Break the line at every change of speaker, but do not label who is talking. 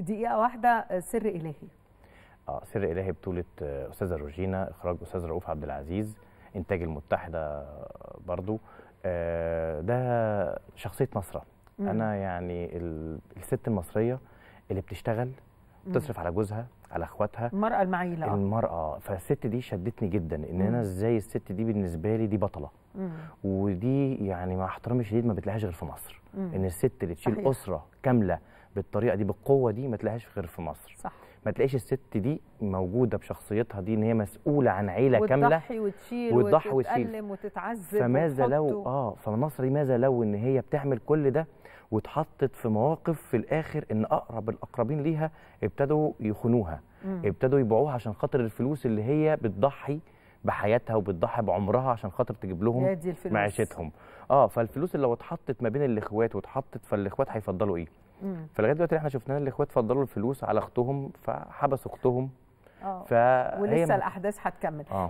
دقيقه واحده سر الهي اه سر الهي بطوله آه، استاذه روجينا اخراج استاذ رؤوف عبد العزيز انتاج المتحده برضو آه ده شخصيه نصره مم. انا يعني الست المصريه اللي بتشتغل بتصرف على جوزها على اخواتها المراه المعيله آه. المراه فالست دي شدتني جدا ان مم. انا ازاي الست دي بالنسبه لي دي بطله مم. ودي يعني مع احترامي الشديد ما بتلاقيهاش غير في مصر مم. ان الست اللي تشيل اسره كامله بالطريقه دي بالقوه دي ما تلاقيهاش غير في مصر صح ما تلاقيش الست دي موجوده بشخصيتها دي ان هي مسؤوله عن عيله وتضحي كامله وتضحي وتشيل وتضحي وتشيل وتتعذب فماذا لو اه فمصر دي ماذا لو ان هي بتعمل كل ده واتحطت في مواقف في الاخر ان اقرب الاقربين ليها ابتدوا يخونوها ابتدوا يبيعوها عشان خاطر الفلوس اللي هي بتضحي بحياتها وبتضحي بعمرها عشان خاطر تجيب لهم معيشتهم اه فالفلوس اللي لو اتحطت ما بين الاخوات واتحطت فالاخوات هيفضلوا ايه فلغايه دلوقتي احنا شفنا الاخوات فضلوا الفلوس على اختهم فحبسوا اختهم آه. ف... ولسه الاحداث هتكمل آه.